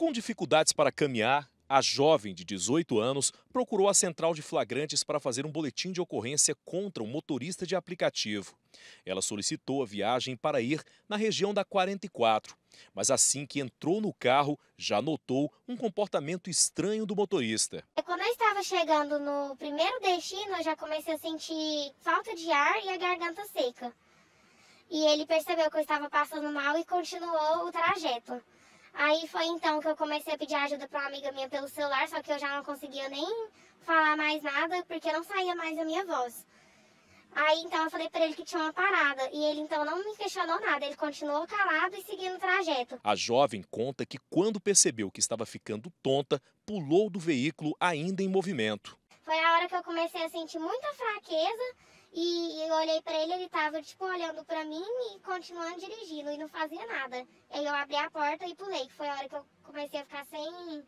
Com dificuldades para caminhar, a jovem de 18 anos procurou a central de flagrantes para fazer um boletim de ocorrência contra um motorista de aplicativo. Ela solicitou a viagem para ir na região da 44, mas assim que entrou no carro, já notou um comportamento estranho do motorista. Quando é, eu estava chegando no primeiro destino, eu já comecei a sentir falta de ar e a garganta seca. E ele percebeu que eu estava passando mal e continuou o trajeto. Aí foi então que eu comecei a pedir ajuda para uma amiga minha pelo celular, só que eu já não conseguia nem falar mais nada, porque não saía mais a minha voz. Aí então eu falei para ele que tinha uma parada e ele então não me questionou nada, ele continuou calado e seguindo o trajeto. A jovem conta que quando percebeu que estava ficando tonta, pulou do veículo ainda em movimento. Foi a hora que eu comecei a sentir muita fraqueza e, eu olhei para ele, ele tava, tipo, olhando para mim e continuando dirigindo e não fazia nada. aí eu abri a porta e pulei, que foi a hora que eu comecei a ficar sem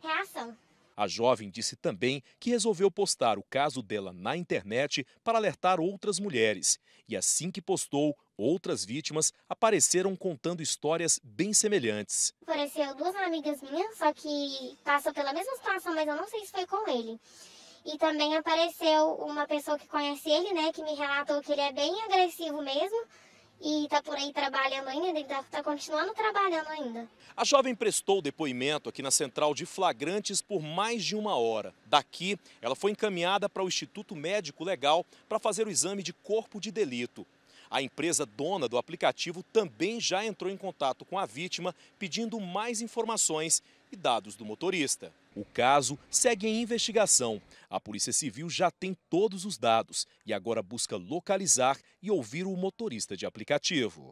reação. A jovem disse também que resolveu postar o caso dela na internet para alertar outras mulheres. E assim que postou, outras vítimas apareceram contando histórias bem semelhantes. Apareceu duas amigas minhas, só que passou pela mesma situação, mas eu não sei se foi com ele. E também apareceu uma pessoa que conhece ele, né, que me relatou que ele é bem agressivo mesmo e está por aí trabalhando ainda, está tá continuando trabalhando ainda. A jovem prestou depoimento aqui na central de flagrantes por mais de uma hora. Daqui, ela foi encaminhada para o Instituto Médico Legal para fazer o exame de corpo de delito. A empresa dona do aplicativo também já entrou em contato com a vítima pedindo mais informações e dados do motorista. O caso segue em investigação. A Polícia Civil já tem todos os dados e agora busca localizar e ouvir o motorista de aplicativo.